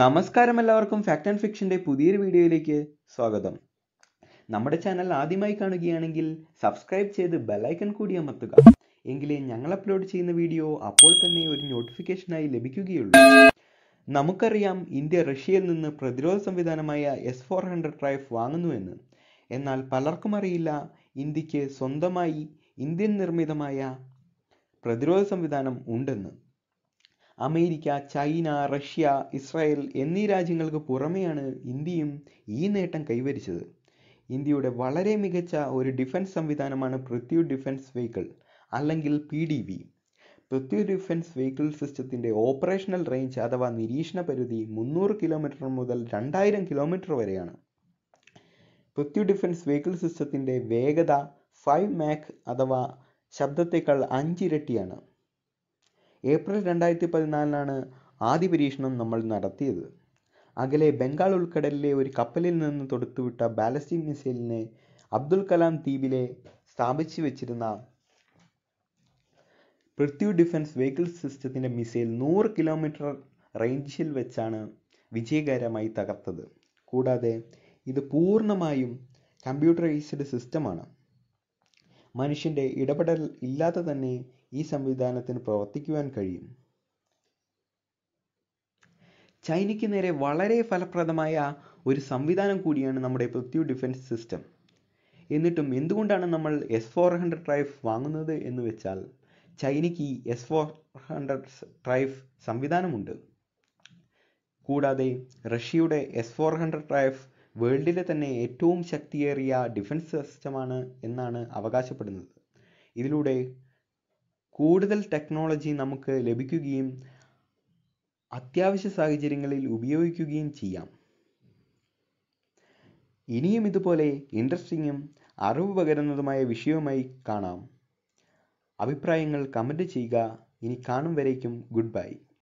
നമസ്കാരം എല്ലാവർക്കും fact and ഫിക്ഷൻ്റെ പുതിയൊരു വീഡിയോയിലേക്ക് സ്വാഗതം നമ്മുടെ ചാനൽ ആദ്യമായി കാണുകയാണെങ്കിൽ സബ്സ്ക്രൈബ് ചെയ്ത് ബെലൈക്കൺ കൂടി അമർത്തുക എങ്കിലേ ഞങ്ങൾ അപ്ലോഡ് ചെയ്യുന്ന വീഡിയോ അപ്പോൾ തന്നെ ഒരു നോട്ടിഫിക്കേഷനായി ലഭിക്കുകയുള്ളൂ നമുക്കറിയാം ഇന്ത്യ റഷ്യയിൽ നിന്ന് പ്രതിരോധ സംവിധാനമായ എസ് ഫോർ ഹൺഡ്രഡ് റൈഫ് വാങ്ങുന്നുവെന്ന് എന്നാൽ പലർക്കും അറിയില്ല ഇന്ത്യക്ക് സ്വന്തമായി ഇന്ത്യൻ നിർമ്മിതമായ പ്രതിരോധ സംവിധാനം ഉണ്ടെന്ന് അമേരിക്ക ചൈന റഷ്യ ഇസ്രായേൽ എന്നീ രാജ്യങ്ങൾക്ക് പുറമെയാണ് ഇന്ത്യയും ഈ നേട്ടം കൈവരിച്ചത് ഇന്ത്യയുടെ വളരെ മികച്ച ഒരു ഡിഫൻസ് സംവിധാനമാണ് പൃഥ്വി ഡിഫൻസ് വെഹിക്കിൾ അല്ലെങ്കിൽ P D V Prithvi defence vehicle സിസ്റ്റത്തിൻ്റെ ഓപ്പറേഷണൽ റേഞ്ച് അഥവാ നിരീക്ഷണ പരിധി മുന്നൂറ് കിലോമീറ്റർ മുതൽ രണ്ടായിരം കിലോമീറ്റർ വരെയാണ് പൃഥ്വി ഡിഫൻസ് വെഹിക്കിൾ സിസ്റ്റത്തിൻ്റെ വേഗത ഫൈവ് മാക് അഥവാ ശബ്ദത്തേക്കാൾ അഞ്ചിരട്ടിയാണ് ഏപ്രിൽ രണ്ടായിരത്തി പതിനാലിനാണ് ആദ്യ പരീക്ഷണം നമ്മൾ നടത്തിയത് അകലെ ബംഗാൾ ഉൾക്കടലിലെ ഒരു കപ്പലിൽ നിന്ന് തൊടുത്തുവിട്ട ബാലസ്റ്റിക് മിസൈലിനെ അബ്ദുൽ കലാം ദ്വീപിലെ സ്ഥാപിച്ചു വെച്ചിരുന്ന പൃഥ്വി ഡിഫൻസ് വെഹിക്കിൾ സിസ്റ്റത്തിൻ്റെ മിസൈൽ നൂറ് കിലോമീറ്റർ റേഞ്ചിൽ വെച്ചാണ് വിജയകരമായി തകർത്തത് കൂടാതെ ഇത് പൂർണ്ണമായും കമ്പ്യൂട്ടറൈസ്ഡ് സിസ്റ്റമാണ് മനുഷ്യൻ്റെ ഇടപെടൽ ഇല്ലാതെ തന്നെ ഈ സംവിധാനത്തിന് പ്രവർത്തിക്കുവാൻ കഴിയും ചൈനയ്ക്ക് നേരെ വളരെ ഫലപ്രദമായ ഒരു സംവിധാനം കൂടിയാണ് നമ്മുടെ പൃഥ്വി ഡിഫൻസ് സിസ്റ്റം എന്നിട്ടും എന്തുകൊണ്ടാണ് നമ്മൾ എസ് ഫോർ ഹൺഡ്രഡ് റൈഫ് വാങ്ങുന്നത് എന്ന് വെച്ചാൽ ചൈനയ്ക്ക് ഈ എസ് ഫോർ ഹൺഡ്രഡ് റൈഫ് സംവിധാനമുണ്ട് കൂടാതെ റഷ്യയുടെ എസ് ഫോർ ഹൺഡ്രഡ് റൈഫ് വേൾഡിലെ തന്നെ ഏറ്റവും ശക്തിയേറിയ ഡിഫൻസ് സിസ്റ്റമാണ് എന്നാണ് അവകാശപ്പെടുന്നത് ഇതിലൂടെ കൂടുതൽ ടെക്നോളജി നമുക്ക് ലഭിക്കുകയും അത്യാവശ്യ സാഹചര്യങ്ങളിൽ ഉപയോഗിക്കുകയും ചെയ്യാം ഇനിയും ഇതുപോലെ ഇൻട്രസ്റ്റിങ്ങും അറിവ് പകരുന്നതുമായ വിഷയവുമായി കാണാം അഭിപ്രായങ്ങൾ കമൻറ്റ് ചെയ്യുക ഇനി കാണും വരേക്കും ഗുഡ് ബൈ